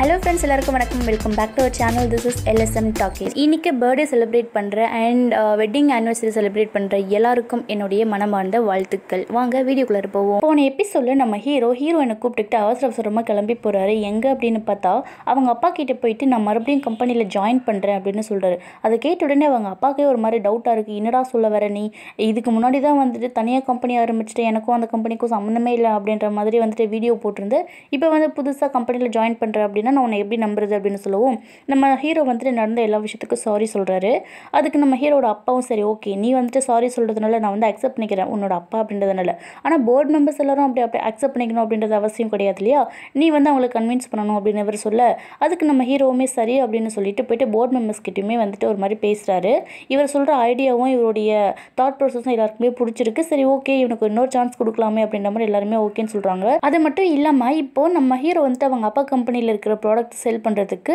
hello friends எல்லாருக்கும் வணக்கம் welcome back to our channel this is LSM talkies இன்றைக்கி birthday celebrate பண்ணுற and wedding anniversary celebrate பண்ணுற எல்லாருக்கும் என்னுடைய மனமார்ந்த வாழ்த்துக்கள் வாங்க வீடியோக்குள்ளே போவோம் போன எபிசோடில் நம்ம ஹீரோ ஹீரோயினை கூப்பிட்டுக்கிட்டு அவசர அவசரமாக கிளம்பி போகிறாரு எங்கே அப்படின்னு பார்த்தா அவங்க அப்பா கிட்டே போயிட்டு நான் மறுபடியும் கம்பெனியில் ஜாயின் பண்ணுறேன் அப்படின்னு சொல்கிறாரு அதை கேட்ட உடனே அவங்க அப்பாக்கே ஒரு மாதிரி டவுட்டாக இருக்குது என்னடா சொல்ல வர நீ இதுக்கு முன்னாடி தான் வந்துட்டு தனியாக கம்பெனி ஆரம்பிச்சுட்டு எனக்கும் அந்த கம்பெனிக்கும் சம்மந்தமே இல்லை அப்படின்ற மாதிரி வந்துட்டு வீடியோ போட்டிருந்து இப்போ வந்து புதுசாக கம்பெனியில் ஜாயின் பண்ணுற அப்படின்னு அப்படின்னா நான் உன்னை எப்படி நம்புறது அப்படின்னு சொல்லவும் நம்ம ஹீரோ வந்துட்டு நடந்த எல்லா விஷயத்துக்கும் சாரி சொல்கிறாரு அதுக்கு நம்ம ஹீரோட அப்பாவும் சரி ஓகே நீ வந்துட்டு சாரி சொல்கிறதுனால நான் வந்து அக்செப்ட் பண்ணிக்கிறேன் உன்னோட அப்பா அப்படின்றதுனால ஆனால் போர்டு மெம்பர்ஸ் எல்லாரும் அப்படி அப்படி அக்செப்ட் பண்ணிக்கணும் அப்படின்றது அவசியம் கிடையாது இல்லையா நீ வந்து அவங்களை கன்வின்ஸ் பண்ணணும் அப்படின்னு இவர் சொல்ல அதுக்கு நம்ம ஹீரோவுமே சரி அப்படின்னு சொல்லிட்டு போயிட்டு போர்டு மெம்பர்ஸ் கிட்டேயுமே வந்துட்டு ஒரு மாதிரி பேசுகிறாரு இவர் சொல்கிற ஐடியாவும் இவருடைய தாட் ப்ராசஸும் எல்லாருக்குமே பிடிச்சிருக்கு சரி ஓகே இவனுக்கு இன்னொரு சான்ஸ் கொடுக்கலாமே அப்படின்ற மாதிரி எல்லாருமே ஓகேன்னு சொல்கிறாங்க அது மட்டும் இல்லாமல் இப்போ நம்ம ஹீரோ வந்துட்டு அவங்க அப்பா கம்பெனியில் இருக்கிற ப்ராடக்ட் செல் பண்ணுறதுக்கு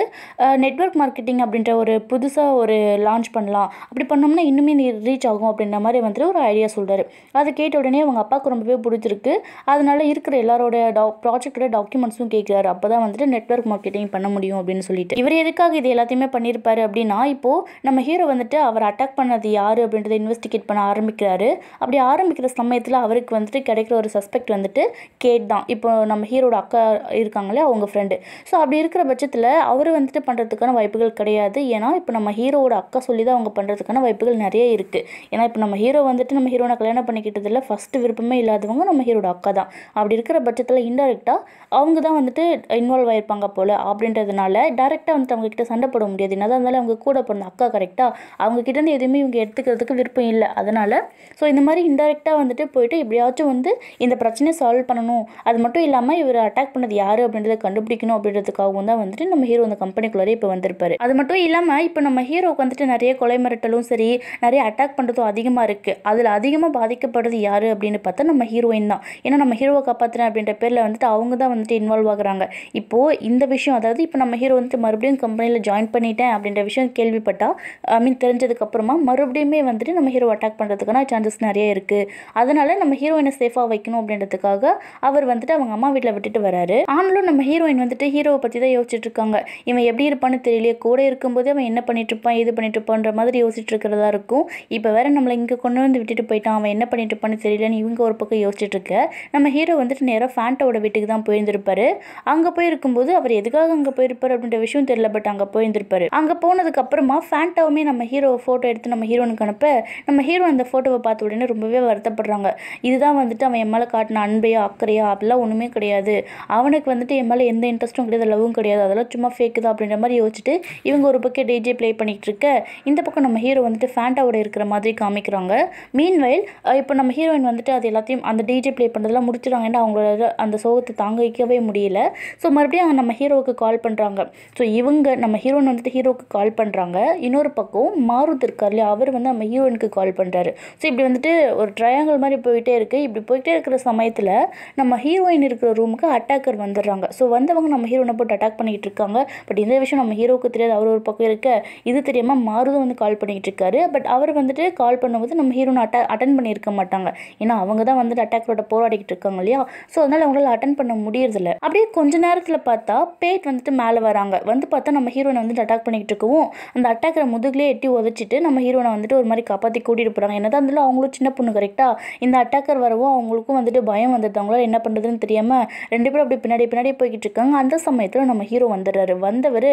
நெட்ஒர்க் மார்க்கெட்டிங் அப்படின்ற ஒரு புதுசாக ஒரு லான்ச் பண்ணலாம் அப்படி பண்ணோம்னா இன்னுமே நீ ரீச் ஆகும் அப்படின்ற மாதிரி வந்துட்டு ஒரு ஐடியா சொல்கிறார் அதை கேட்ட உடனே அவங்க அப்பாவுக்கு ரொம்பவே பிடிச்சிருக்கு அதனால் இருக்கிற எல்லாரோட டா ப்ராஜெக்டோட டாக்குமெண்ட்ஸும் கேட்குறாரு அப்போ தான் வந்துட்டு நெட்ஒர்க் மார்க்கெட்டிங் பண்ண முடியும் அப்படின்னு சொல்லிட்டு இவர் எதுக்காக இது எல்லாத்தையுமே பண்ணியிருப்பாரு அப்படின்னா இப்போது நம்ம ஹீரோ வந்துட்டு அவர் அட்டாக் பண்ணது யார் அப்படின்றத இன்வெஸ்டிகேட் பண்ண ஆரம்பிக்கிறாரு அப்படி ஆரம்பிக்கிற சமயத்தில் அவருக்கு வந்துட்டு கிடைக்கிற ஒரு சஸ்பெக்ட் வந்துட்டு கேட் தான் இப்போ நம்ம ஹீரோட அக்கா இருக்காங்களே அவங்க ஃப்ரெண்டு ஸோ அப்படி அப்படி இருக்கிற பட்சத்தில் அவர் வந்துட்டு பண்ணுறதுக்கான வாய்ப்புகள் கிடையாது ஏன்னா இப்போ நம்ம ஹீரோவோட அக்கா சொல்லி தான் அவங்க பண்ணுறதுக்கான வாய்ப்புகள் நிறைய இருக்குது ஏன்னா இப்போ நம்ம ஹீரோ வந்துட்டு நம்ம ஹீரோனை கல்யாணம் பண்ணிக்கிட்டதில் ஃபஸ்ட்டு விருப்பமே இல்லாதவங்க நம்ம ஹீரோட அக்கா தான் அப்படி இருக்கிற பட்சத்தில் இன்டெரக்டாக அவங்க தான் வந்துட்டு இன்வால்வ் ஆகிருப்பாங்க போல் அப்படின்றதுனால டேரெக்டாக வந்துட்டு அவங்கக்கிட்ட சண்டை போட முடியாது என்னதான் இருந்தாலும் அவங்க கூட பிறந்த அக்கா கரெக்டாக அவங்கக்கிட்டேருந்து எதுவுமே இவங்க எடுத்துக்கிறதுக்கு விருப்பம் இல்லை அதனால் ஸோ இந்த மாதிரி இன்டெரக்டாக வந்துட்டு போயிட்டு எப்படியாச்சும் வந்து இந்த பிரச்சனையை சால்வ் பண்ணணும் அது மட்டும் இல்லாமல் இவர் அட்டாக் பண்ணது யார் அப்படின்றத கண்டுபிடிக்கணும் அப்படின்றது பண்ணுறதுக்காகவும் தான் வந்துட்டு நம்ம ஹீரோ அந்த கம்பெனிக்குள்ளே இப்போ வந்திருப்பாரு அது மட்டும் இல்லாமல் இப்போ நம்ம ஹீரோக்கு வந்துட்டு நிறைய கொலை மிரட்டலும் சரி நிறைய அட்டாக் பண்ணுறதும் அதிகமாக இருக்குது அதில் அதிகமாக பாதிக்கப்படுறது யார் அப்படின்னு பார்த்தா நம்ம ஹீரோயின் தான் ஏன்னா நம்ம ஹீரோவை காப்பாற்றுறேன் அப்படின்ற பேரில் வந்துட்டு அவங்க தான் வந்துட்டு இன்வால்வ் ஆகுறாங்க இப்போது இந்த விஷயம் அதாவது இப்போ நம்ம ஹீரோ வந்துட்டு மறுபடியும் கம்பெனியில் ஜாயின் பண்ணிட்டேன் அப்படின்ற விஷயம் கேள்விப்பட்டால் ஐ மீன் தெரிஞ்சதுக்கப்புறமா மறுபடியுமே வந்துட்டு நம்ம ஹீரோ அட்டாக் பண்ணுறதுக்கான சான்சஸ் நிறைய இருக்குது அதனால் நம்ம ஹீரோயினை சேஃபாக வைக்கணும் அப்படின்றதுக்காக அவர் வந்துட்டு அவங்க அம்மா வீட்டில் விட்டுட்டு வராரு ஆனாலும் நம்ம ஹீரோயின் வந்துட்டு ஹீரோ பற்றி தான் யோசிச்சுட்டு இருக்காங்க இவன் எப்படி இருப்பான்னு தெரியலையே கூட இருக்கும்போது அவன் என்ன பண்ணிட்டு இருப்பான் இது பண்ணிட்டு இருப்பான்ற மாதிரி யோசிச்சுட்டு இருக்கிறதா இருக்கும் இப்போ வேற நம்மளை இங்கே கொண்டு வந்து விட்டுட்டு போயிட்டான் அவன் என்ன பண்ணிட்டு இருப்பான்னு தெரியலன்னு இவங்க ஒரு பக்கம் யோசிச்சுட்டு இருக்க நம்ம ஹீரோ வந்துட்டு நேராக ஃபேண்டோட வீட்டுக்கு தான் போயிருந்திருப்பாரு அங்கே போயிருக்கும்போது அவர் எதுக்காக அங்கே போயிருப்பார் அப்படின்ற விஷயம் தெரியல பட் அங்கே போயிருந்திருப்பாரு அங்கே போனதுக்கு அப்புறமா ஃபேண்டோவுமே நம்ம ஹீரோ ஃபோட்டோ எடுத்து நம்ம ஹீரோனுக்கு அனுப்ப நம்ம ஹீரோ அந்த ஃபோட்டோவை பார்த்த உடனே ரொம்பவே வருத்தப்படுறாங்க இதுதான் வந்துட்டு அவன் என் மேலே காட்டின அன்பையோ அக்கறையோ அப்படிலாம் ஒன்றுமே கிடையாது அவனுக்கு வந்துட்டு என் எந்த இன்ட்ரெஸ்ட்டும் கிடையாது அளவும் கிடையாது அதெல்லாம் சும்மா ஃபேக்கு தான் அப்படின்ற மாதிரி யோசிச்சுட்டு இவங்க ஒரு பக்கம் டிஜே ப்ளே பண்ணிகிட்டு இருக்க இந்த பக்கம் நம்ம ஹீரோ வந்துட்டு ஃபேண்டாவோட இருக்கிற மாதிரி காமிக்கிறாங்க மீன்வைல் இப்போ நம்ம ஹீரோயின் வந்துட்டு அது எல்லாத்தையும் அந்த டிஜே ப்ளே பண்ணுறதெல்லாம் முடிச்சிடுறாங்கன்னு அவங்களோட அந்த சோகத்தை தாங்க வைக்கவே முடியல ஸோ மறுபடியும் நம்ம ஹீரோவுக்கு கால் பண்ணுறாங்க ஸோ இவங்க நம்ம ஹீரோயின் வந்துட்டு ஹீரோவுக்கு கால் பண்ணுறாங்க இன்னொரு பக்கம் மாருத் இருக்கார் அவர் வந்து நம்ம ஹீரோயினுக்கு கால் பண்ணுறாரு ஸோ இப்படி வந்துட்டு ஒரு ட்ரையாங்கல் மாதிரி போயிட்டே இருக்குது இப்படி போயிட்டே இருக்கிற சமயத்தில் நம்ம ஹீரோயின் இருக்கிற ரூமுக்கு அட்டாக்கர் வந்துடுறாங்க ஸோ வந்தவங்க நம்ம ஹீரோனை போட்டு அட்டாக் பண்ணிக்கிட்டு இருக்காங்க பட் இந்த விஷயம் நம்ம ஹீரோவுக்கு தெரியாது அவர் ஒரு பக்கம் இருக்க இது தெரியாமல் மாறுதும் வந்து கால் பண்ணிகிட்டு இருக்காரு பட் அவர் வந்துட்டு கால் பண்ணும்போது நம்ம ஹீரோனை அட்டா அட்டன் பண்ணியிருக்க மாட்டாங்க ஏன்னா அவங்க தான் வந்துட்டு அட்டாக்கோட போராடிக்கிட்டு இருக்காங்க இல்லையா ஸோ அதனால் அவங்களால அட்டன் பண்ண முடியறதில்ல அப்படியே கொஞ்ச நேரத்தில் பார்த்தா பேட் வந்துட்டு மேலே வராங்க வந்து பார்த்தா நம்ம ஹீரோனை வந்துட்டு அட்டாக் பண்ணிக்கிட்டு இருக்கவும் அந்த அட்டாக்கிற முதுகிலே எட்டி உதச்சிட்டு நம்ம ஹீரோனை வந்துட்டு ஒரு மாதிரி காப்பாற்றி கூட்டிகிட்டு போகிறாங்க என்னதான் அதில் அவங்களும் சின்ன பொண்ணு கரெக்டாக இந்த அட்டாக்கர் வரவும் அவங்களுக்கும் வந்துட்டு பயம் வந்துட்டு அவங்களால என்ன பண்ணுறதுன்னு தெரியாமல் ரெண்டு பேரும் அப்படி பின்னாடி பின்னாடி போய்கிட்டு இருக்காங்க அந்த சமயத்தில் இடத்துல நம்ம ஹீரோ வந்துடுறாரு வந்தவர்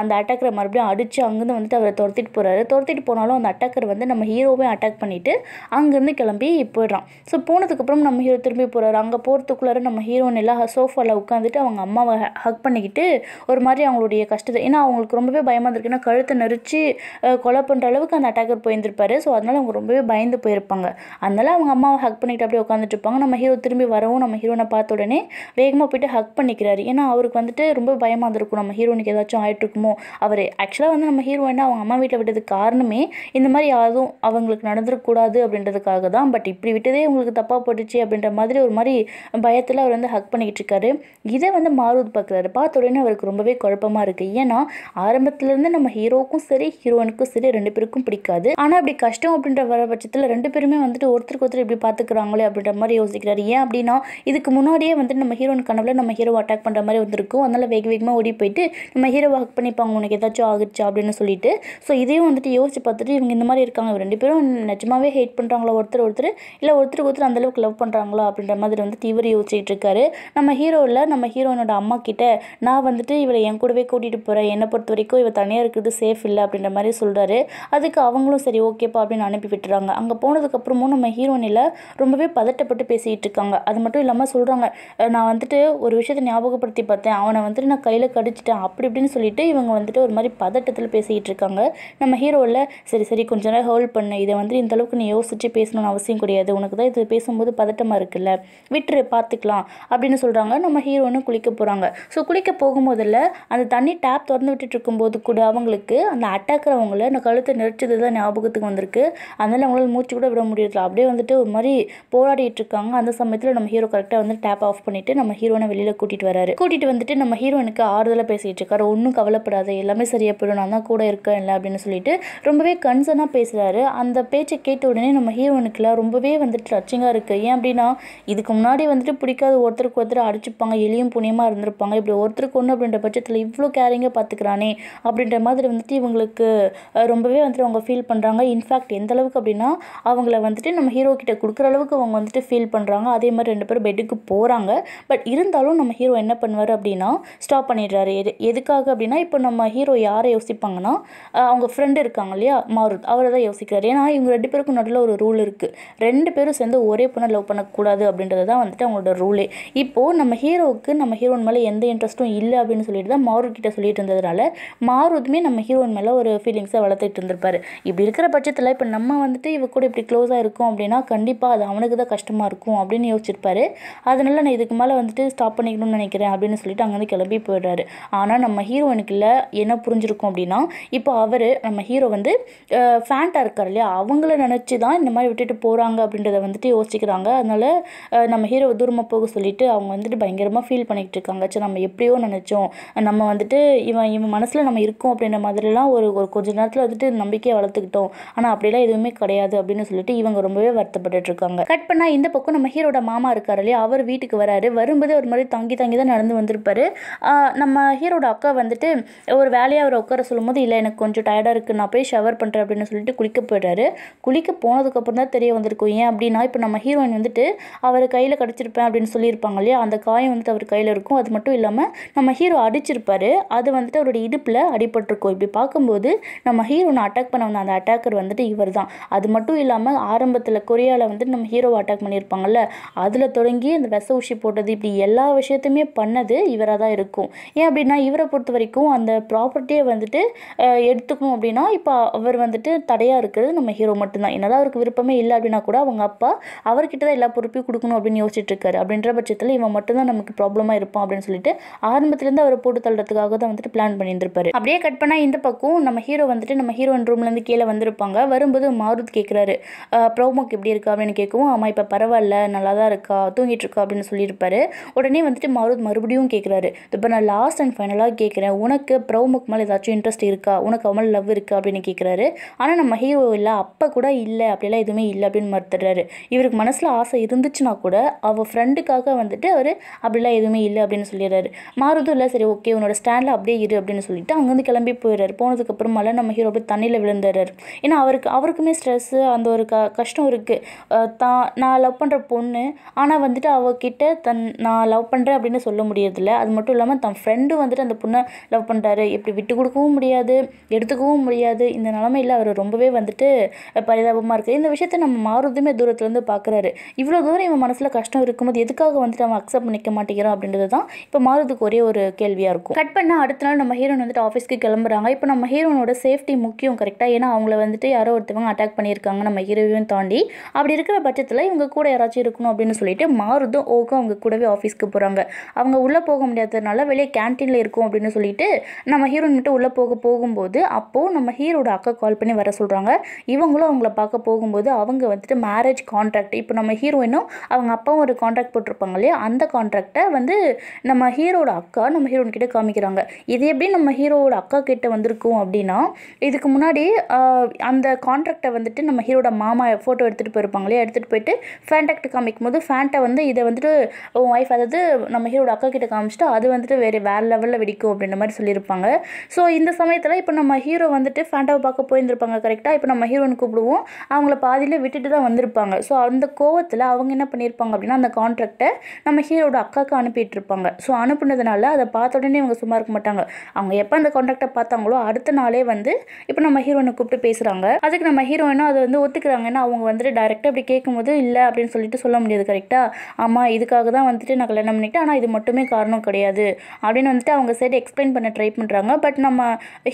அந்த அட்டாக்கரை மறுபடியும் அடித்து அங்கேருந்து வந்துட்டு அவரை துரத்திட்டு போகிறாரு துரத்திட்டு போனாலும் அந்த அட்டாக்கர் வந்து நம்ம ஹீரோவே அட்டாக் பண்ணிவிட்டு அங்கேருந்து கிளம்பி போயிடுறான் ஸோ போனதுக்கப்புறம் நம்ம ஹீரோ திரும்பி போகிறாரு அங்கே போகிறதுக்குள்ளார நம்ம ஹீரோன் எல்லாம் சோஃபாவில் உட்காந்துட்டு அவங்க அம்மாவை ஹக் பண்ணிக்கிட்டு ஒரு மாதிரி அவங்களுடைய கஷ்டத்தை ஏன்னா அவங்களுக்கு ரொம்பவே பயமாக இருந்திருக்கு கழுத்தை நெரிச்சு கொலை பண்ணுற அளவுக்கு அந்த அட்டாக்கர் போயிருந்திருப்பாரு ஸோ அதனால் அவங்க ரொம்பவே பயந்து போயிருப்பாங்க அதனால் அவங்க அம்மாவை ஹக் பண்ணிக்கிட்டு அப்படியே உட்காந்துட்டு இருப்பாங்க நம்ம ஹீரோ திரும்பி வரவும் நம்ம ஹீரோனை பார்த்த உடனே வேகமாக போயிட்டு ஹக் பண்ணிக்கிறாரு ஏன்னா அவருக்கு வந்துட்டு ரொம்ப பயமாக இருந்திருக்கும் நம்ம ஹீரோனுக்கு ஏதாச்சும் இருக்குமோ அவர் ஆக்சுவலாக வந்து நம்ம ஹீரோயினாக அவங்க அம்மா வீட்டில் விட்டதுக்கு காரணமே இந்த மாதிரி யாரும் அவங்களுக்கு நடந்துருக்கூடாது அப்படின்றதுக்காக தான் பட் இப்படி விட்டதே உங்களுக்கு தப்பாக போட்டுச்சு அப்படின்ற மாதிரி ஒரு மாதிரி பயத்தில் அவர் வந்து ஹக் பண்ணிக்கிட்டு இருக்காரு இதை வந்து மாறுவது பார்க்குறாரு பார்த்த உடனே அவருக்கு ரொம்பவே குழப்பமாக இருக்குது ஏன்னா ஆரம்பத்துலேருந்து நம்ம ஹீரோவுக்கும் சரி ஹீரோயினுக்கும் சரி ரெண்டு பேருக்கும் பிடிக்காது ஆனால் அப்படி கஷ்டம் அப்படின்ற வர பட்சத்தில் ரெண்டு பேருமே வந்துட்டு ஒருத்தருக்கு ஒருத்தர் இப்படி பார்த்துக்குறாங்களே அப்படின்ற மாதிரி யோசிக்கிறாரு ஏன் அப்படின்னா இதுக்கு முன்னாடியே வந்துட்டு நம்ம ஹீரோயின் கனவில் நம்ம ஹீரோ அட்டாக் பண்ணுற மாதிரி வந்திருக்கும் அந்த அதனால் வேக வேகமாக ஓடி போயிட்டு நம்ம ஹீரோ ஒர்க் பண்ணிப்பாங்க உனக்கு ஏதாச்சும் ஆகுச்சு அப்படின்னு சொல்லிட்டு ஸோ இதையும் வந்துட்டு யோசிச்சு பார்த்துட்டு இவங்க இந்த மாதிரி இருக்காங்க ரெண்டு பேரும் நிஜமாவே ஹேட் பண்ணுறாங்களோ ஒருத்தர் ஒருத்தர் இல்லை ஒருத்தருக்கு ஒருத்தர் அந்தளவுக்கு லவ் பண்ணுறாங்களோ அப்படின்ற மாதிரி வந்து தீவிர யோசிச்சுட்டு இருக்காரு நம்ம ஹீரோவில் நம்ம ஹீரோனோட அம்மா கிட்ட நான் வந்துட்டு இவளை என் கூடவே கூட்டிகிட்டு போகிறேன் என்னை பொறுத்த வரைக்கும் இவள் தனியாக இருக்கிறது சேஃப் இல்லை அப்படின்ற மாதிரி சொல்கிறாரு அதுக்கு அவங்களும் சரி ஓகேப்பா அப்படின்னு அனுப்பி விட்டுறாங்க அங்கே போனதுக்கப்புறமும் நம்ம ஹீரோனில் ரொம்பவே பதட்டப்பட்டு பேசிகிட்டு இருக்காங்க அது மட்டும் இல்லாமல் சொல்கிறாங்க நான் வந்துட்டு ஒரு விஷயத்தை ஞாபகப்படுத்தி பார்த்தேன் அவனை வந்துட்டு நான் கையில் கடிச்சிட்டேன் அப்படி இப்படின்னு சொல்லிட்டு இவங்க வந்துட்டு ஒரு மாதிரி பதட்டத்தில் பேசிக்கிட்டு இருக்காங்க நம்ம ஹீரோவில் சரி சரி கொஞ்ச நேரம் ஹோல்ட் பண்ணு இதை வந்து இந்த அளவுக்கு நீ யோசிச்சு பேசணும்னு அவசியம் கிடையாது உனக்கு தான் இது பேசும்போது பதட்டமாக இருக்குல்ல விட்டுரு பார்த்துக்கலாம் அப்படின்னு சொல்கிறாங்க நம்ம ஹீரோன்னு குளிக்க போகிறாங்க ஸோ குளிக்க போகும்போதில் அந்த தண்ணி டேப் திறந்து விட்டுட்டு இருக்கும்போது கூட அவங்களுக்கு அந்த அட்டாக்கிறவங்கள அந்த கழுத்தை நெரிச்சது தான் ஞாபகத்துக்கு வந்திருக்கு அதனால் அவங்களால மூச்சு கூட விட முடியல அப்படியே வந்துட்டு ஒரு மாதிரி போராடிட்டு இருக்காங்க அந்த சமயத்தில் நம்ம ஹீரோ கரெக்டாக வந்து டேப் ஆஃப் பண்ணிவிட்டு நம்ம ஹீரோனை வெளியில் கூட்டிகிட்டு வராரு கூட்டிகிட்டு வந்துட்டு நம்ம நம்ம ஹீரோயினுக்கு ஆறுதலாக பேசிகிட்டு இருக்காரு ஒன்றும் கவலைப்படாது எல்லாமே சரியாக போயிடும் நான் தான் கூட இருக்கேன் இல்லை அப்படின்னு சொல்லிட்டு ரொம்பவே கன்சர்னாக பேசுகிறாரு அந்த பேச்சை கேட்ட உடனே நம்ம ஹீரோயினுக்குலாம் ரொம்பவே வந்துட்டு டச்சிங்காக இருக்குது ஏன் அப்படின்னா இதுக்கு முன்னாடி வந்துட்டு பிடிக்காத ஒருத்தருக்கு ஒருத்தர் அடிச்சுப்பாங்க எளியும் புண்ணியமாக இருந்திருப்பாங்க இப்படி ஒருத்தருக்கு ஒன்று அப்படின்ற பட்சத்தில் இவ்வளோ கேரிங்காக பார்த்துக்கிறானே அப்படின்ற மாதிரி வந்துட்டு இவங்களுக்கு ரொம்பவே வந்துட்டு அவங்க ஃபீல் பண்ணுறாங்க இன்ஃபேக்ட் எந்த அளவுக்கு அப்படின்னா அவங்கள வந்துட்டு நம்ம ஹீரோ கிட்ட கொடுக்குற அளவுக்கு அவங்க வந்துட்டு ஃபீல் பண்ணுறாங்க அதே மாதிரி ரெண்டு பேரும் பெட்டுக்கு போகிறாங்க பட் இருந்தாலும் நம்ம ஹீரோ என்ன பண்ணுவார் அப்படின்னா ஸ்டாப் பண்ணிடுறாரு எது எதுக்காக அப்படின்னா இப்போ நம்ம ஹீரோ யாரை யோசிப்பாங்கன்னா அவங்க ஃப்ரெண்டு இருக்காங்க இல்லையா மாருத் அவரை தான் யோசிக்கிறாரு ஏன்னா இவங்க ரெண்டு பேருக்கும் நடுவில் ஒரு ரூல் இருக்குது ரெண்டு பேரும் சேர்ந்து ஒரே பொண்ணை லவ் பண்ணக்கூடாது அப்படின்றது தான் வந்துட்டு அவங்களோட ரூலே இப்போது நம்ம ஹீரோவுக்கு நம்ம ஹீரோயின் மேலே எந்த இன்ட்ரெஸ்ட்டும் இல்லை அப்படின்னு சொல்லிட்டு தான் மாருத் கிட்ட சொல்லிட்டு இருந்ததுனால மாருதுமே நம்ம ஹீரோயின் மேலே ஒரு ஃபீலிங்ஸை வளர்த்துட்டு இருந்திருப்பார் இப்படி இருக்கிற பட்சத்தில் இப்போ நம்ம வந்துட்டு இவ கூட இப்படி க்ளோஸாக இருக்கும் அப்படின்னா கண்டிப்பாக அது அவனுக்கு தான் கஷ்டமாக இருக்கும் அப்படின்னு யோசிச்சிருப்பாரு அதனால நான் இதுக்கு மேலே வந்துட்டு ஸ்டாப் பண்ணிக்கணும்னு நினைக்கிறேன் அப்படின்னு சொல்லிட்டு அங்கேருந்து கிளம்பி போயிடுறாரு ஆனால் நம்ம இல்லை என்ன புரிஞ்சிருக்கும் அப்படின்னா இப்போ அவர் நம்ம ஹீரோ வந்து ஃபேண்ட்டாக இருக்கார் இல்லையா அவங்கள நினச்சி தான் இந்த மாதிரி விட்டுட்டு போகிறாங்க அப்படின்றத வந்துட்டு யோசிக்கிறாங்க அதனால் நம்ம ஹீரோவை தூரமாக போக சொல்லிவிட்டு அவங்க வந்துட்டு பயங்கரமாக ஃபீல் பண்ணிக்கிட்டு இருக்காங்க சார் நம்ம எப்படியோ நினச்சோம் நம்ம வந்துட்டு இவன் இவன் மனசில் நம்ம இருக்கோம் அப்படின்ற மாதிரிலாம் ஒரு ஒரு கொஞ்ச நேரத்தில் வந்துட்டு நம்பிக்கையை வளர்த்துக்கிட்டோம் ஆனால் அப்படிலாம் எதுவுமே கிடையாது அப்படின்னு சொல்லிட்டு இவங்க ரொம்பவே வருத்தப்பட்டுட்டு இருக்காங்க கட் பண்ணால் இந்த பக்கம் நம்ம ஹீரோட மாமா இருக்கார் இல்லையா அவர் வீட்டுக்கு வராரு வரும்போது ஒரு மாதிரி தங்கி தங்கி தான் நடந்து வந்திருப்பாரு நம்ம ஹீரோட அக்கா வந்துட்டு ஒரு வேலையாக அவர் உட்கார சொல்லும்போது இல்லை எனக்கு கொஞ்சம் டயர்டாக இருக்குது நான் போய் ஷவர் பண்ணுறேன் அப்படின்னு சொல்லிட்டு குளிக்க போயிடுறாரு குளிக்க போனதுக்கப்புறம் தான் தெரிய வந்திருக்கும் ஏன் அப்படின்னா இப்போ நம்ம ஹீரோயின் வந்துட்டு அவர் கையில் கிடச்சிருப்பேன் அப்படின்னு சொல்லியிருப்பாங்க இல்லையா அந்த காயம் வந்துட்டு அவர் கையில் இருக்கும் அது மட்டும் இல்லாமல் நம்ம ஹீரோ அடிச்சிருப்பாரு அது வந்துட்டு அவருடைய இடுப்பில் அடிபட்டிருக்கும் இப்படி பார்க்கும்போது நம்ம ஹீரோனை அட்டாக் பண்ண வந்த அந்த அட்டாக்கர் வந்துட்டு இவர் தான் அது மட்டும் இல்லாமல் ஆரம்பத்தில் கொரியாவில் வந்துட்டு நம்ம ஹீரோவை அட்டாக் பண்ணியிருப்பாங்கல்ல அதில் தொடங்கி அந்த விச ஊசி போட்டது இப்படி எல்லா விஷயத்தையுமே பண்ணது இவராக தான் தான் இருக்கும் ஏன் அப்படின்னா இவரை பொறுத்த வரைக்கும் அந்த ப்ராப்பர்ட்டியை வந்துட்டு எடுத்துக்கணும் அப்படின்னா இப்போ அவர் வந்துட்டு தடையாக இருக்கிறது நம்ம ஹீரோ மட்டும்தான் என்னதான் அவருக்கு விருப்பமே இல்லை அப்படின்னா கூட அவங்க அப்பா அவர்கிட்ட தான் எல்லா பொறுப்பையும் கொடுக்கணும் அப்படின்னு யோசிச்சுட்டு இருக்காரு அப்படின்ற பட்சத்தில் இவன் மட்டும்தான் நமக்கு ப்ராப்ளமாக இருப்பான் அப்படின்னு சொல்லிட்டு ஆரம்பத்துலேருந்து அவரை போட்டு தள்ளுறதுக்காக தான் வந்துட்டு பிளான் பண்ணியிருந்திருப்பாரு அப்படியே கட் பண்ணால் இந்த பக்கம் நம்ம ஹீரோ வந்துட்டு நம்ம ஹீரோயின் ரூம்லேருந்து கீழே வந்திருப்பாங்க வரும்போது மாருத் கேட்குறாரு ப்ரோமோக்கு எப்படி இருக்கா அப்படின்னு கேட்கவும் ஆமாம் இப்போ பரவாயில்ல நல்லா தான் இருக்கா தூங்கிட்டு இருக்கா அப்படின்னு சொல்லியிருப்பாரு உடனே வந்துட்டு மாருத் மறுபடியும் கேட்குறாரு இப்போ நான் லாஸ்ட் அண்ட் ஃபைனலாக கேட்குறேன் உனக்கு ப்ரௌமுக்கு மேலே ஏதாச்சும் இன்ட்ரெஸ்ட் இருக்கா உனக்கு அவன் லவ் இருக்கா அப்படின்னு கேட்குறாரு ஆனால் நம்ம ஹீரோ இல்லை அப்போ கூட இல்லை அப்படிலாம் எதுவுமே இல்லை அப்படின்னு மறுத்துடுறாரு இவருக்கு மனசில் ஆசை இருந்துச்சுன்னா கூட அவள் ஃப்ரெண்டுக்காக வந்துட்டு அவர் அப்படிலாம் எதுவுமே இல்லை அப்படின்னு சொல்லிடுறாரு மாறுதும் இல்லை சரி ஓகே உன்னோட ஸ்டாண்டில் அப்படியே இரு அப்படின்னு சொல்லிட்டு அங்கேருந்து கிளம்பி போயிடுறாரு மழை நம்ம ஹீரோ அப்படியே தண்ணியில் விழுந்துடுறாரு ஏன்னா அவருக்கு அவருக்குமே ஸ்ட்ரெஸ்ஸு அந்த ஒரு க கஷ்டம் இருக்குது தான் நான் லவ் பண்ணுற பொண்ணு ஆனால் வந்துட்டு அவகிட்ட தன் நான் லவ் பண்ணுறேன் அப்படின்னு சொல்ல முடியறதில்ல அது மட்டும் மட்டும் இல்லாமல் தன் ஃப்ரெண்டு வந்துட்டு அந்த பொண்ணை லவ் பண்ணுறாரு இப்படி விட்டு கொடுக்கவும் முடியாது எடுத்துக்கவும் முடியாது இந்த நிலமையில் அவர் ரொம்பவே வந்துட்டு பரிதாபமாக இருக்குது இந்த விஷயத்த நம்ம மாறுதுமே தூரத்துலேருந்து பார்க்குறாரு இவ்வளோ தூரம் இவன் மனசில் கஷ்டம் இருக்கும்போது எதுக்காக வந்துட்டு அவன் அக்செப்ட் பண்ணிக்க மாட்டேங்கிறோம் அப்படின்றது தான் இப்போ மாறுதுக்கு ஒரே ஒரு கேள்வியாக இருக்கும் கட் பண்ணால் அடுத்த நாள் நம்ம ஹீரோன் வந்துட்டு ஆஃபீஸ்க்கு கிளம்புறாங்க இப்போ நம்ம ஹீரோனோட சேஃப்டி முக்கியம் கரெக்டாக ஏன்னா அவங்கள வந்துட்டு யாரோ ஒருத்தவங்க அட்டாக் பண்ணியிருக்காங்க நம்ம ஹீரோவையும் தாண்டி அப்படி இருக்கிற பட்சத்தில் இவங்க கூட யாராச்சும் இருக்கணும் அப்படின்னு சொல்லிட்டு மாறுதும் ஓகே அவங்க கூடவே ஆஃபீஸ்க்கு போகிறாங்க அவங்க உள்ளே போக முடியாத இருந்ததுனால வெளியே கேன்டீனில் இருக்கும் அப்படின்னு சொல்லிட்டு நம்ம ஹீரோயின் மட்டும் உள்ளே போக போகும்போது அப்போது நம்ம ஹீரோட அக்கா கால் பண்ணி வர சொல்கிறாங்க இவங்களும் அவங்கள பார்க்க போகும்போது அவங்க வந்துட்டு மேரேஜ் கான்ட்ராக்ட் இப்போ நம்ம ஹீரோயினும் அவங்க அப்பாவும் ஒரு கான்ட்ராக்ட் போட்டிருப்பாங்க இல்லையா அந்த கான்ட்ராக்டை வந்து நம்ம ஹீரோட அக்கா நம்ம ஹீரோயின் கிட்டே காமிக்கிறாங்க இது எப்படி நம்ம ஹீரோவோட அக்கா கிட்டே வந்திருக்கும் அப்படின்னா இதுக்கு முன்னாடி அந்த கான்ட்ராக்டை வந்துட்டு நம்ம ஹீரோட மாமா ஃபோட்டோ எடுத்துகிட்டு போயிருப்பாங்க இல்லையா எடுத்துகிட்டு போயிட்டு ஃபேண்டாக்ட் காமிக்கும் போது ஃபேண்ட்டை வந்து இதை வந்துட்டு உன் ஒய்ஃப் அதாவது நம்ம ஹீரோட அக்கா கிட்டே காமிச்சிட்டு அது வந்துட்டு வேறு வேறு லெவலில் வெடிக்கும் அப்படின்ற மாதிரி சொல்லியிருப்பாங்க ஸோ இந்த சமயத்தில் இப்போ நம்ம ஹீரோ வந்துட்டு ஃபேண்டாவை பார்க்க போயிருந்துருப்பாங்க கரெக்டாக இப்போ நம்ம ஹீரோன்னு கூப்பிடுவோம் அவங்கள பாதியில் விட்டுட்டு தான் வந்திருப்பாங்க ஸோ அந்த கோவத்தில் அவங்க என்ன பண்ணியிருப்பாங்க அப்படின்னா அந்த கான்ட்ராக்டை நம்ம ஹீரோட அக்காவுக்கு அனுப்பிட்டுருப்பாங்க ஸோ அனுப்புனதுனால அதை பார்த்த உடனே அவங்க சும்மா இருக்க மாட்டாங்க அவங்க எப்போ அந்த கான்ட்ராக்டை பார்த்தாங்களோ அடுத்த நாளே வந்து இப்போ நம்ம ஹீரோனை கூப்பிட்டு பேசுகிறாங்க அதுக்கு நம்ம ஹீரோயினும் அதை வந்து ஒத்துக்கிறாங்க ஏன்னா அவங்க வந்துட்டு டைரெக்டாக அப்படி கேட்கும்போது இல்லை அப்படின்னு சொல்லிட்டு சொல்ல முடியாது கரெக்டாக ஆமாம் இதுக்காக தான் வந்துட்டு நான் கல்யாணம் பண்ணிவிட்டு ஆனால் இது மட்டுமே காரணம் கிடையாது முடியாது அப்படின்னு வந்துட்டு அவங்க சைடு எக்ஸ்பிளைன் பண்ண ட்ரை பண்ணுறாங்க பட் நம்ம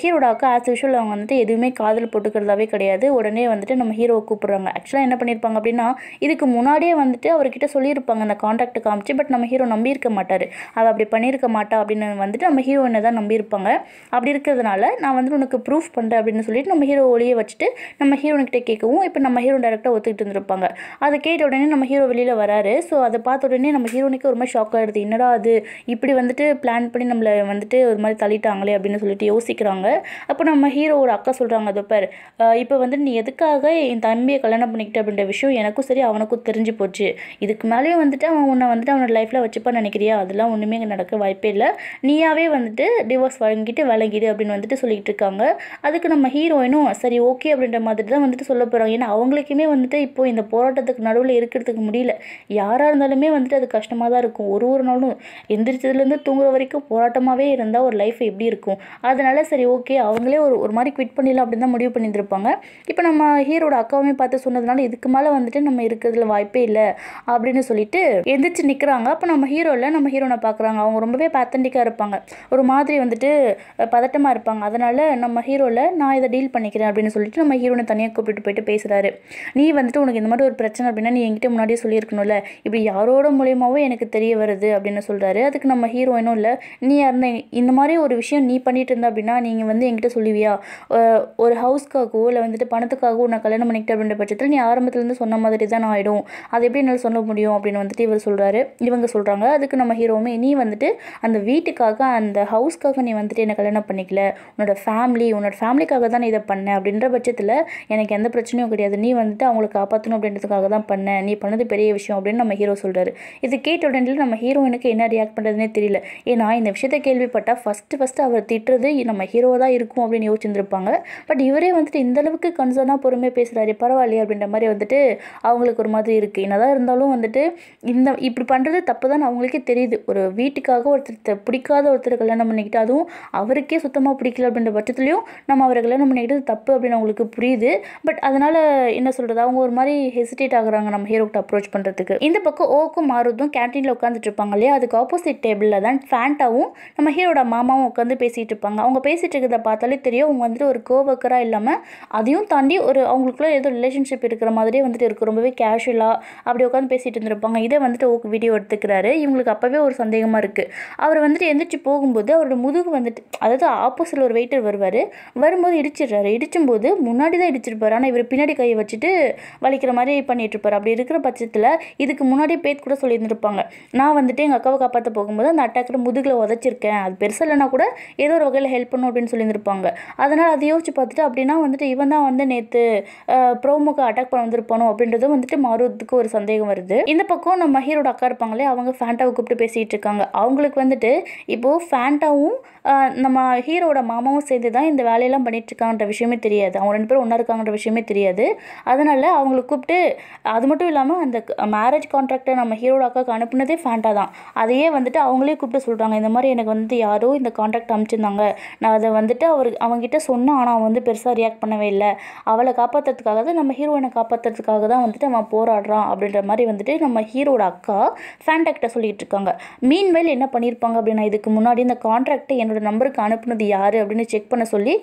ஹீரோடாவுக்கு ஆஸ் யூஷுவல் அவங்க வந்துட்டு எதுவுமே காதில் போட்டுக்கிறதாவே கிடையாது உடனே வந்துட்டு நம்ம ஹீரோவை கூப்பிட்றாங்க ஆக்சுவலாக என்ன பண்ணியிருப்பாங்க அப்படின்னா இதுக்கு முன்னாடியே வந்துட்டு அவர்கிட்ட சொல்லியிருப்பாங்க அந்த காண்டாக்ட் காமிச்சு பட் நம்ம ஹீரோ நம்பியிருக்க மாட்டார் அவள் அப்படி பண்ணியிருக்க மாட்டா அப்படின்னு வந்துட்டு நம்ம ஹீரோ என்ன தான் நம்பியிருப்பாங்க அப்படி இருக்கிறதுனால நான் வந்துட்டு உனக்கு ப்ரூஃப் பண்ணுறேன் அப்படின்னு சொல்லிட்டு நம்ம ஹீரோ ஒளியை வச்சுட்டு நம்ம ஹீரோன்கிட்ட கேட்கவும் இப்போ நம்ம ஹீரோ டேரக்டாக ஒத்துக்கிட்டு இருந்திருப்பாங்க அதை கேட்ட உடனே நம்ம ஹீரோ வெளியில் வராரு ஸோ அதை பார்த்த உடனே நம்ம ஹீரோனுக்கு ரொம்ப ஷாக் ஆகிடுது என்னடா அது இப்படி வந்து வந்துட்டு பிளான் பண்ணி நம்மளை வந்துட்டு ஒரு மாதிரி தள்ளிட்டாங்களே அப்படின்னு சொல்லிட்டு யோசிக்கிறாங்க அப்போ நம்ம ஹீரோவோட அக்கா சொல்கிறாங்க அது பேர் இப்போ வந்துட்டு நீ எதுக்காக என் தம்பியை கல்யாணம் பண்ணிக்கிட்ட அப்படின்ற விஷயம் எனக்கும் சரி அவனுக்கும் தெரிஞ்சு போச்சு இதுக்கு மேலேயும் வந்துட்டு அவன் உன்னை வந்துட்டு அவனோட லைஃப்பில் வச்சுப்பான்னு நினைக்கிறியா அதெல்லாம் ஒன்றுமே இங்கே நடக்க வாய்ப்பே இல்லை நீயாவே வந்துட்டு டிவோர்ஸ் வழங்கிட்டு வழங்கிடு அப்படின்னு வந்துட்டு சொல்லிக்கிட்டு இருக்காங்க அதுக்கு நம்ம ஹீரோயினும் சரி ஓகே அப்படின்ற மாதிரி தான் வந்துட்டு சொல்ல போகிறாங்க ஏன்னா அவங்களுக்குமே வந்துட்டு இப்போது இந்த போராட்டத்துக்கு நடுவில் இருக்கிறதுக்கு முடியல யாராக இருந்தாலுமே வந்துட்டு அது கஷ்டமாக தான் இருக்கும் ஒரு ஒரு நாளும் எந்திரிச்சதுலேருந்து இருந்து தூங்குற வரைக்கும் போராட்டமாகவே இருந்தால் ஒரு லைஃப் எப்படி இருக்கும் அதனால சரி ஓகே அவங்களே ஒரு ஒரு மாதிரி குவிட் பண்ணிடலாம் அப்படின்னு தான் முடிவு பண்ணியிருந்திருப்பாங்க இப்போ நம்ம ஹீரோட அக்காவுமே பார்த்து சொன்னதுனால இதுக்கு மேலே வந்துட்டு நம்ம இருக்கிறதுல வாய்ப்பே இல்லை அப்படின்னு சொல்லிட்டு எந்திரிச்சு நிற்கிறாங்க அப்போ நம்ம ஹீரோவில் நம்ம ஹீரோனை பார்க்குறாங்க அவங்க ரொம்பவே பேத்தண்டிக்காக இருப்பாங்க ஒரு மாதிரி வந்துட்டு பதட்டமாக இருப்பாங்க அதனால் நம்ம ஹீரோவில் நான் இதை டீல் பண்ணிக்கிறேன் அப்படின்னு சொல்லிட்டு நம்ம ஹீரோனை தனியாக கூப்பிட்டு போயிட்டு பேசுகிறாரு நீ வந்துட்டு உனக்கு இந்த மாதிரி ஒரு பிரச்சனை அப்படின்னா நீ என்கிட்ட முன்னாடியே சொல்லியிருக்கணும்ல இப்படி யாரோட மூலியமாகவும் எனக்கு தெரிய வருது அப்படின்னு சொல்கிறாரு அதுக்கு நம்ம ஹீரோ இன்னும் இல்லை நீ அந்த இந்த மாதிரி ஒரு விஷயம் நீ பண்ணிகிட்டு இருந்த அப்படின்னா நீங்கள் வந்து என்கிட்ட சொல்லுவியா ஒரு ஹவுஸ்க்காகவோ இல்லை வந்துட்டு பணத்துக்காகவோ நான் கல்யாணம் பண்ணிக்கிட்ட அப்படின்ற பட்சத்தில் நீ ஆரம்பத்துலேருந்து சொன்ன மாதிரி தான் நான் ஆகிடும் அது எப்படி என்னால் சொல்ல முடியும் அப்படின்னு வந்துட்டு இவர் சொல்கிறாரு இவங்க சொல்கிறாங்க அதுக்கு நம்ம ஹீரோவுமே நீ வந்துட்டு அந்த வீட்டுக்காக அந்த ஹவுஸ்க்காக நீ வந்துட்டு என்னை கல்யாணம் பண்ணிக்கல உன்னோட ஃபேமிலி உன்னோட ஃபேமிலிக்காக தான் இதை பண்ணேன் அப்படின்ற பட்சத்தில் எனக்கு எந்த பிரச்சனையும் கிடையாது நீ வந்துட்டு அவங்களை காப்பாற்றணும் அப்படின்றதுக்காக தான் பண்ண நீ பண்ணது பெரிய விஷயம் அப்படின்னு நம்ம ஹீரோ சொல்கிறாரு இது கேட்ட உடனே நம்ம ஹீரோயினுக்கு என்ன ரியாக்ட் பண்ணுறதுனே தெரியல இல்லை ஏன்னா இந்த விஷயத்தை கேள்விப்பட்டால் ஃபஸ்ட்டு ஃபஸ்ட்டு அவர் திட்டுறது நம்ம ஹீரோவாக தான் இருக்கும் அப்படின்னு யோசிச்சுருப்பாங்க பட் இவரே வந்துட்டு இந்தளவுக்கு கன்சர்னாக பொறுமையாக பேசுகிறாரு பரவாயில்லையே அப்படின்ற மாதிரி வந்துட்டு அவங்களுக்கு ஒரு மாதிரி இருக்குது என்னதான் இருந்தாலும் வந்துட்டு இந்த இப்படி பண்ணுறது தப்பு தான் அவங்களுக்கே தெரியுது ஒரு வீட்டுக்காக ஒருத்தர் பிடிக்காத ஒருத்தர் கல்யாணம் பண்ணிக்கிட்டு அதுவும் அவருக்கே சுத்தமாக பிடிக்கல அப்படின்ற பட்சத்துலையும் நம்ம அவரை கல்யாணம் பண்ணிக்கிட்டு தப்பு அப்படின்னு அவங்களுக்கு புரியுது பட் அதனால் என்ன சொல்கிறது அவங்க ஒரு மாதிரி ஹெசிடேட் ஆகுறாங்க நம்ம ஹீரோக்கிட்ட அப்ரோச் பண்ணுறதுக்கு இந்த பக்கம் ஓக்கும் மாறுதும் கேன்டீனில் உட்காந்துட்டு இருப்பாங்க இல்லையா அதுக்கு ஆப்போசிட் டேபிளில் தான் ஃபேண்டாவும் நம்ம ஹீரோட மாமாவும் உட்காந்து பேசிகிட்டு இருப்பாங்க அவங்க பேசிகிட்டு இருக்கிறத பார்த்தாலே தெரியும் அவங்க வந்துட்டு ஒரு கோவக்கராக இல்லாமல் அதையும் தாண்டி ஒரு அவங்களுக்குள்ள ஏதோ ரிலேஷன்ஷிப் இருக்கிற மாதிரியே வந்துட்டு இருக்கும் ரொம்பவே கேஷுவலாக அப்படி உட்காந்து பேசிகிட்டு இருந்திருப்பாங்க இதே வந்துட்டு ஓகே வீடியோ எடுத்துக்கிறாரு இவங்களுக்கு அப்போவே ஒரு சந்தேகமாக இருக்குது அவர் வந்துட்டு எந்திரிச்சு போகும்போது அவரோட முதுகு வந்துட்டு அதாவது ஆப்போசிட்டில் ஒரு வெயிட்டர் வருவார் வரும்போது இடிச்சிடுறாரு இடிச்சும்போது முன்னாடி தான் இடிச்சிருப்பார் ஆனால் இவர் பின்னாடி கையை வச்சுட்டு வலிக்கிற மாதிரி இருப்பார் அப்படி இருக்கிற பட்சத்தில் இதுக்கு முன்னாடியே பேத் கூட சொல்லியிருந்திருப்பாங்க நான் வந்துட்டு எங்கள் அக்காவை காப்பாற்ற போகும்போது அந்த அட்டாக்கில் முதுகில் உதச்சிருக்கேன் அது பெருசாக இல்லைனா கூட ஏதோ ஒரு வகையில் ஹெல்ப் பண்ணும் அப்படின்னு சொல்லியிருந்திருப்பாங்க அதனால் அதை யோசிச்சு பார்த்துட்டு அப்படின்னா வந்துட்டு இவன் தான் வந்து நேற்று ப்ரோமோக்கு அட்டாக் பண்ண வந்திருப்பானோ அப்படின்றதும் வந்துட்டு மாறுவதுக்கு ஒரு சந்தேகம் வருது இந்த பக்கம் நம்ம மஹீரோட அக்கா இருப்பாங்களே அவங்க ஃபேண்டாவை கூப்பிட்டு பேசிகிட்டு இருக்காங்க அவங்களுக்கு வந்துட்டு இப்போது ஃபேண்டாவும் நம்ம ஹீரோட மாமாவும் சேர்ந்து தான் இந்த வேலையெல்லாம் பண்ணிட்டுருக்காங்கன்ற விஷயமே தெரியாது அவங்க ரெண்டு பேரும் ஒன்றா இருக்காங்கன்ற விஷயமே தெரியாது அதனால் அவங்களை கூப்பிட்டு அது மட்டும் இல்லாமல் அந்த மேரேஜ் கான்ட்ராக்டை நம்ம ஹீரோட அக்காவுக்கு அனுப்புனதே ஃபேண்டா தான் அதையே வந்துட்டு அவங்களே கூப்பிட்டு சொல்கிறாங்க இந்த மாதிரி எனக்கு வந்து யாரோ இந்த காண்டாக்ட் அனுப்பிச்சிருந்தாங்க நான் அதை வந்துட்டு அவர் அவங்ககிட்ட சொன்னேன் ஆனால் அவன் வந்து பெருசாக ரியாக்ட் பண்ணவே இல்லை அவளை காப்பாற்றுறதுக்காக தான் நம்ம ஹீரோயினை காப்பாற்றுறதுக்காக தான் வந்துட்டு அவன் போராடுறான் அப்படின்ற மாதிரி வந்துட்டு நம்ம ஹீரோட அக்கா ஃபேண்டாக்டை சொல்லிகிட்டு இருக்காங்க மீன்வேல் என்ன பண்ணியிருப்பாங்க அப்படின்னா இதுக்கு முன்னாடி இந்த கான்ட்ராக்டை என்னோட நம்பருக்கு அனுப்புனது யார் அப்படின்னு செக் பண்ண சொல்லி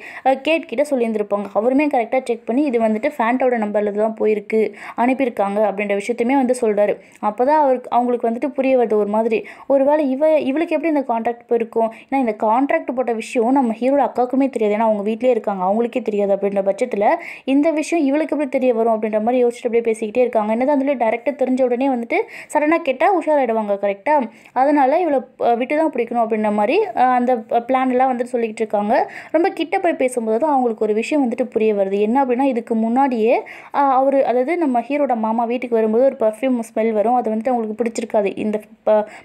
கேட்கிட்ட சொல்லியிருந்திருப்பாங்க அவருமே கரெக்டாக செக் பண்ணி இது வந்துட்டு ஃபேண்டோட நம்பரில் தான் போயிருக்கு அனுப்பியிருக்காங்க அப்படின்ற விஷயத்தையுமே வந்து சொல்கிறாரு அப்போ தான் அவருக்கு அவங்களுக்கு வந்துட்டு புரிய வருது ஒரு மாதிரி ஒருவேளை இவ இவளுக்கு எப்படி இந்த கான்ட்ராக்ட் போயிருக்கும் ஏன்னா இந்த கான்ட்ராக்ட் போட்ட விஷயம் நம்ம ஹீரோட அக்காவுக்குமே தெரியாது ஏன்னா அவங்க வீட்டிலே இருக்காங்க அவங்களுக்கே தெரியாது அப்படின்ற பட்சத்தில் இந்த விஷயம் இவளுக்கு எப்படி தெரிய வரும் அப்படின்ற மாதிரி யோசிச்சுட்டு அப்படியே பேசிக்கிட்டே இருக்காங்க என்னது அதுலேயே டேரெக்டாக தெரிஞ்ச உடனே வந்துட்டு சடனாக கேட்டால் உஷாராயிடுவாங்க கரெக்டாக அதனால் இவளை விட்டு தான் பிடிக்கணும் அப்படின்ற மாதிரி அந்த பிளான்லாம் வந்துட்டு சொல்லிக்கிட்டு இருக்காங்க ரொம்ப கிட்ட போய் பேசும்போது தான் அவங்களுக்கு ஒரு விஷயம் வந்துட்டு புரிய வருது என்ன அப்படின்னா இதுக்கு முன்னாடியே அவர் அதாவது நம்ம ஹீரோட மாமா வீட்டுக்கு வரும்போது ஒரு பர்ஃப்யூம் ஸ்மெல் வரும் அது வந்துட்டு அவங்களுக்கு பிடிச்சிருக்காது இந்த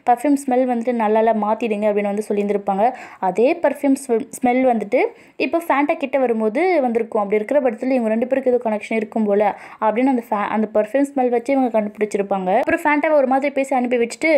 பர்ஃப்யூம் ஸ்மெல் வந்துட்டு நல்லா மாற்றிடுங்க அப்படின்னு வந்து சொல்லியிருந்திருப்பாங்க அதே பர்ஃப்யூம் ஸ்மெல் வந்துட்டு இப்போ ஃபேண்டா கிட்டே வரும்போது வந்திருக்கும் அப்படி இருக்கிற படத்தில் இவங்க ரெண்டு பேருக்கு எதுவும் கனெக்ஷன் இருக்கும் போல் அப்படின்னு அந்த ஃபே அந்த பர்ஃப்யூம் ஸ்மெல் வச்சு இவங்க கண்டுபிடிச்சிருப்பாங்க அப்புறம் ஃபேண்டாவை ஒரு மாதிரி பேசி அனுப்பி வச்சுட்டு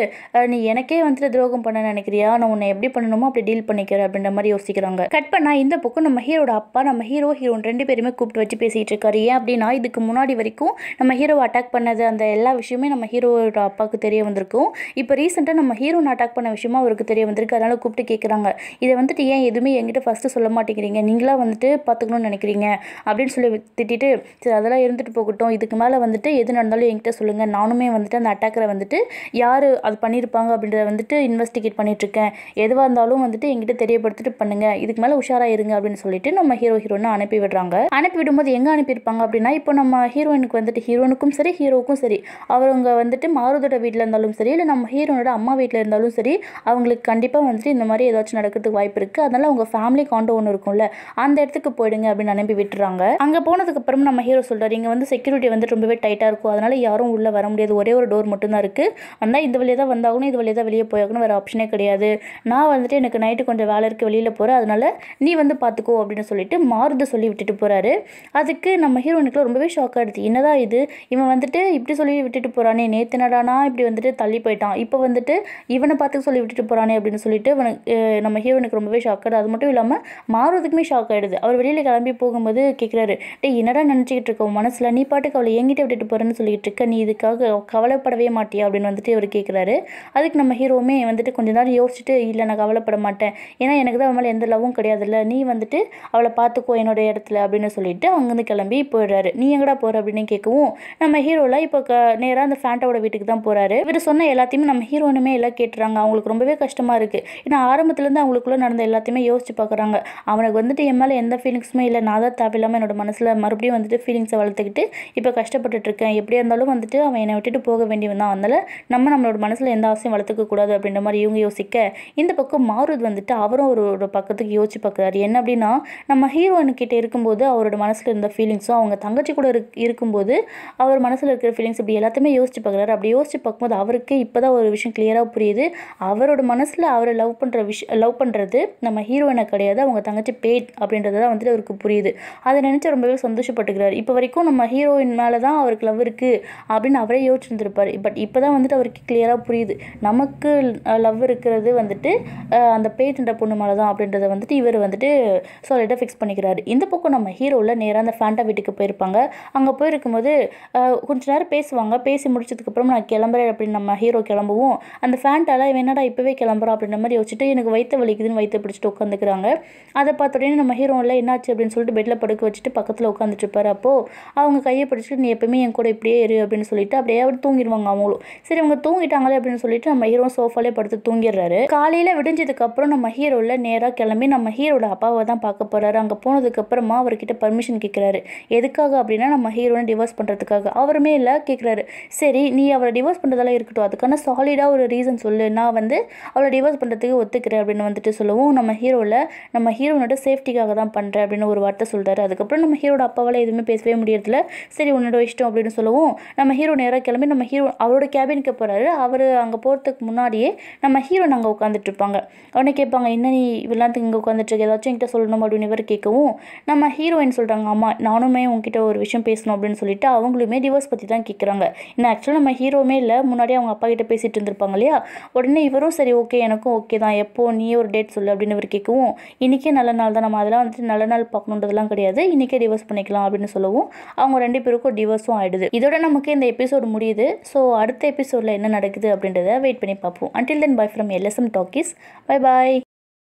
நீ எனக்கே வந்துட்டு துரோகம் பண்ண நினைக்கிறியா நான் உன்னை எப்படி பண்ணணுமோ அப்படி டீல் பண்ணிக்கிறேன் அப்படின்ற மாதிரி யோசிக்கிறாங்க கட் பண்ணால் இந்த பக்கம் நம்ம ஹீரோட அப்பா நம்ம ஹீரோ ஹீரோன் ரெண்டு பேருமே கூப்பிட்டு வச்சு பேசிகிட்டு இருக்காரு ஏன் அப்படின்னா இதுக்கு முன்னாடி வரைக்கும் நம்ம ஹீரோவை அட்டாக் பண்ணது அந்த எல்லா விஷயமே நம்ம ஹீரோட அப்பாவுக்கு தெரிய வந்திருக்கும் இப்போ ரீசெண்டாக நம்ம ஹீரோனை அட்டாக் பண்ண விஷயம் விஷயமா அவருக்கு தெரிய வந்திருக்கு அதனால் கூப்பிட்டு கேட்குறாங்க இதை வந்துட்டு ஏன் எதுவுமே என்கிட்ட ஃபஸ்ட்டு சொல்ல மாட்டேங்கிறீங்க நீங்களாக வந்துட்டு பார்த்துக்கணும்னு நினைக்கிறீங்க அப்படின்னு சொல்லி திட்டிட்டு சரி அதெல்லாம் இருந்துட்டு போகட்டும் இதுக்கு மேலே வந்துட்டு எது நடந்தாலும் என்கிட்ட சொல்லுங்கள் நானுமே வந்துட்டு அந்த அட்டாக்கரை வந்துட்டு யார் அது பண்ணியிருப்பாங்க அப்படின்றத வந்துட்டு இன்வெஸ்டிகேட் பண்ணிகிட்ருக்கேன் எதுவாக இருந்தாலும் வந்துட்டு என்கிட்ட தெரியப்படுத்திட்டு பண்ணுங்கள் இதுக்கு மேலே உஷாராக இருங்க அப்படின்னு சொல்லிட்டு நம்ம ஹீரோ ஹீரோனை அனுப்பி விடுறாங்க அனுப்பி விடும்போது எங்கே அனுப்பியிருப்பாங்க அப்படின்னா இப்போ நம்ம ஹீரோயினுக்கு வந்துட்டு ஹீரோனுக்கும் சரி ஹீரோவுக்கும் சரி அவங்க வந்துட்டு மாருதோட வீட்டில் இருந்தாலும் சரி இல்லை நம்ம ஹீரோனோட அம்மா வீட்டில் இருந்தாலும் சரி அவங்களுக்கு கண்டிப்பாக வந்துட்டு இந்த மாதிரி ஏதாச்சும் நடக்கிறதுக்கு வாய்ப்பு இருக்குது அதனால் அவங்க ஃபேமிலி காண்டோ ஒன்று இருக்கும்ல அந்த இடத்துக்கு போயிடுங்க அப்படின்னு அனுப்பி விட்டுறாங்க அங்கே போனதுக்கப்புறம் நம்ம ஹீரோ சொல்கிறார் இங்கே வந்து செக்யூரிட்டி வந்து ரொம்பவே டைட்டாக இருக்கும் அதனால் யாரும் உள்ளே வர முடியாது ஒரே ஒரு டோர் மட்டும்தான் இருக்குது வந்தால் இந்த வழியாக தான் வந்தாகணும் இது வழியே தான் வெளியே போயாகணும் வேறு ஆப்ஷனே கிடையாது நான் வந்துட்டு எனக்கு நைட்டு கொஞ்சம் வேலை இருக்குது வெளியில் போகிறேன் அதனால் நீ வந்து பார்த்துக்கோ அப்படின்னு சொல்லிட்டு மாறுது சொல்லி விட்டுட்டு போகிறாரு அதுக்கு நம்ம ஹீரோனுக்குலாம் ரொம்பவே ஷாக் ஆகிடுது என்னதான் இது இவன் வந்துட்டு இப்படி சொல்லி விட்டுட்டு போகிறானே நேற்று நடானா இப்படி வந்துட்டு தள்ளி போயிட்டான் இப்போ வந்துட்டு இவனை பார்த்து சொல்லி விட்டுட்டு போகிறானே அப்படின்னு சொல்லிட்டு இவனுக்கு நம்ம ஹீரோனுக்கு ரொம்பவே ஷாக் ஆகிடுது அது மட்டும் இல்லாமல் மாறுவதுக்குமே ஷாக் ஆகிடுது அவர் வெளியில் கிளம்பி போகும்போது கேட்குறாரு டே என்னடா நினச்சிக்கிட்டு இருக்கோம் மனசில் நீ பாட்டுக்கு அவளை எங்கிட்ட விட்டுட்டு போகிறேன்னு சொல்லிட்டு இருக்க நீ இதுக்காக கவலைப்படவே மாட்டியா அப்படின்னு வந்துட்டு அவர் கேட்குறாரு அதுக்கு நம்ம ஹீரோவுமே வந்துட்டு கொஞ்ச நேரம் யோசிச்சுட்டு இல்லை நான் கவலைப்பட மாட்டேன் ஏன்னா எனக்கு தான் அவன் மேலே எந்த லவ்வும் கிடையாதுல்ல நீ வந்துட்டு அவளை பார்த்துக்கோ என்னோட இடத்துல அப்படின்னு சொல்லிட்டு அங்கேருந்து கிளம்பி போயிடுறாரு நீ எங்கடா போகிற அப்படின்னு கேட்கவும் நம்ம ஹீரோவில் இப்போ க நேராக அந்த ஃபேண்டாவோட வீட்டுக்கு தான் போகிறாரு இவர் சொன்ன எல்லாத்தையுமே நம்ம ஹீரோனுமே எல்லாம் கேட்டுறாங்க அவங்களுக்கு ரொம்பவே கஷ்டமாக இருக்குது ஏன்னா ஆரம்பத்துலேருந்து அவங்களுக்குள்ளே நடந்த எல்லாத்தையுமே யோசிச்சு பார்க்குறாங்க அவனுக்கு வந்துட்டு என் மேலே எந்த ஃபீலிங்ஸுமே இல்லை நான் தான் இல்லாமல் என்னோட மனசில் மறுபடியும் வந்துட்டு ஃபீலிங்ஸை வளர்த்துக்கிட்டு இப்போ கஷ்டப்பட்டுருக்கேன் எப்படியா இருந்தாலும் வந்துட்டு அவன் என்னை விட்டுட்டு போக வேண்டியவன் தான் அதனால் நம்ம நம்மளோட மனசில் எந்த ஆசையும் வளர்த்துக்கக்கூடாது அப்படின்ற மாதிரி இவங்க யோசிக்க இந்த பக்கம் மாறுது வந்துட்டு அவரும் ஒரு பக்கத்துக்கு யோசிச்சு பார்க்குறாரு என்ன அப்படின்னா நம்ம ஹீரோனுக்கிட்ட இருக்கும்போது அவரோட மனசில் இருந்த ஃபீலிங்ஸும் அவங்க தங்கச்சி கூட இருக் இருக்கும்போது அவர் மனசில் இருக்கிற ஃபீலிங்ஸ் இப்படி எல்லாத்தையுமே யோசிச்சு பார்க்குறாரு அப்படி யோசிச்சு பார்க்கும்போது அவருக்கு இப்போ தான் ஒரு விஷயம் கிளியராக புரியுது அவர் அவரோட மனசில் அவரை லவ் பண்ணுற விஷ் லவ் பண்ணுறது நம்ம ஹீரோயினை கிடையாது அவங்க தங்கச்சி பேட் அப்படின்றது தான் வந்துட்டு அவருக்கு புரியுது அதை நினச்சி ரொம்பவே சந்தோஷப்பட்டுக்கிறார் இப்போ வரைக்கும் நம்ம ஹீரோயின் மேலே தான் அவருக்கு லவ் இருக்குது அப்படின்னு அவரே யோசிச்சுருந்துருப்பார் பட் இப்போ தான் வந்துட்டு அவருக்கு கிளியராக புரியுது நமக்கு லவ் இருக்கிறது வந்துட்டு அந்த பேட்டுன்ற பொண்ணு மேலே தான் அப்படின்றத வந்துட்டு இவர் வந்துட்டு சொல்லிட்டு ஃபிக்ஸ் பண்ணிக்கிறாரு இந்த பக்கம் நம்ம ஹீரோவில் நேராக அந்த ஃபேண்டா வீட்டுக்கு போயிருப்பாங்க அங்கே போயிருக்கும்போது கொஞ்ச நேரம் பேசுவாங்க பேசி முடிச்சதுக்கப்புறம் நான் கிளம்புறேன் அப்படின்னு நம்ம ஹீரோ கிளம்புவோம் அந்த ஃபேண்டாலாம் என்னடா இப்போவே கிளம்புறோம் அப்படின்ற மாதிரி யோசிச்சுட்டு எனக்கு வயிற்று வலிக்குதுன்னு வயிற்று பிடிச்சிட்டு உட்காந்துக்கிறாங்க அதை பார்த்தோடனே நம்ம ஹீரோவில் என்னாச்சு அப்படின்னு சொல்லிட்டு பெட்டில் படுக்க வச்சுட்டு பக்கத்தில் உட்காந்துட்டு இருப்பார் அப்போது அவங்க கையை பிடிச்சிட்டு நீ எப்போயுமே என் கூட இப்படியே இரு அப்படின்னு சொல்லிட்டு அப்படியே அவர் தூங்கிடுவாங்க அவங்களும் சரி அவங்க தூங்கிட்டாங்களே அப்படின்னு சொல்லிட்டு நம்ம ஹீரோ சோஃபாலே படுத்து தூங்கிடுறாரு காலையில் விடிஞ்சதுக்கப்புறம் நம்ம ஹீரோவில் நேராக கிளம்பி நம்ம ஹீரோட அப்பாவை தான் பார்க்க போகிறாரு அங்கே போனதுக்கப்புறமா அவர்கிட்ட பர்மிஷன் கேட்குறாரு எதுக்காக அப்படின்னா நம்ம ஹீரோனை டிவோர்ஸ் பண்ணுறதுக்காக அவருமே இல்லை கேட்குறாரு சரி நீ அவரை டிவோர்ஸ் பண்ணுறதெல்லாம் இருக்கட்டும் அதுக்கான சாலிடாக ஒரு ரீசன் சொல்லு நான் வந்து வந்து அவளை டிவோர்ஸ் பண்ணுறதுக்கு ஒத்துக்கிறேன் அப்படின்னு வந்துட்டு சொல்லவும் நம்ம ஹீரோவில் நம்ம ஹீரோனோட சேஃப்டிக்காக தான் பண்ணுறேன் அப்படின்னு ஒரு வார்த்தை சொல்கிறாரு அதுக்கப்புறம் நம்ம ஹீரோட அப்பாவால் எதுவுமே பேசவே முடியறதில்ல சரி உன்னோட இஷ்டம் அப்படின்னு சொல்லவும் நம்ம ஹீரோ நேராக கிளம்பி நம்ம ஹீரோ அவரோட கேபினுக்கு போகிறாரு அவர் அங்கே போகிறதுக்கு முன்னாடியே நம்ம ஹீரோ நாங்கள் உட்காந்துட்டு இருப்பாங்க உடனே கேட்பாங்க என்ன நீ இவ்வளோத்துக்கு இங்கே உட்காந்துட்டு ஏதாச்சும் என்கிட்ட சொல்லணும் அப்படின்னு இவர் கேட்கவும் நம்ம ஹீரோயின் சொல்கிறாங்க ஆமாம் நானுமே உங்ககிட்ட ஒரு விஷயம் பேசணும் அப்படின்னு சொல்லிட்டு அவங்களுமே டிவோர்ஸ் பற்றி தான் கேட்குறாங்க ஏன்னா ஆக்சுவலாக நம்ம ஹீரோமே இல்லை முன்னாடி அவங்க அப்பா கிட்ட பேசிகிட்டு இருந்திருப்பாங்க இல்லையா உடனே இவர் இவரும் சரி ஓகே எனக்கும் ஓகே தான் எப்போது நீ ஒரு டேட் சொல்லு அப்படின்னு இவர் கேட்கவும் இன்றைக்கே நல்ல நாள் தான் நம்ம அதெல்லாம் வந்துட்டு நல்ல நாள் பார்க்கணுன்றதுலாம் கிடையாது இன்றைக்கே டிவோர்ஸ் பண்ணிக்கலாம் அப்படின்னு சொல்லவும் அவங்க ரெண்டு பேருக்கும் டிவோர்ஸும் ஆகிடுது இதோட நமக்கு இந்த எபிசோடு முடியுது ஸோ அடுத்த எபிசோடில் என்ன நடக்குது அப்படின்றத வெயிட் பண்ணி பார்ப்போம் until then bye from LSM talkies bye bye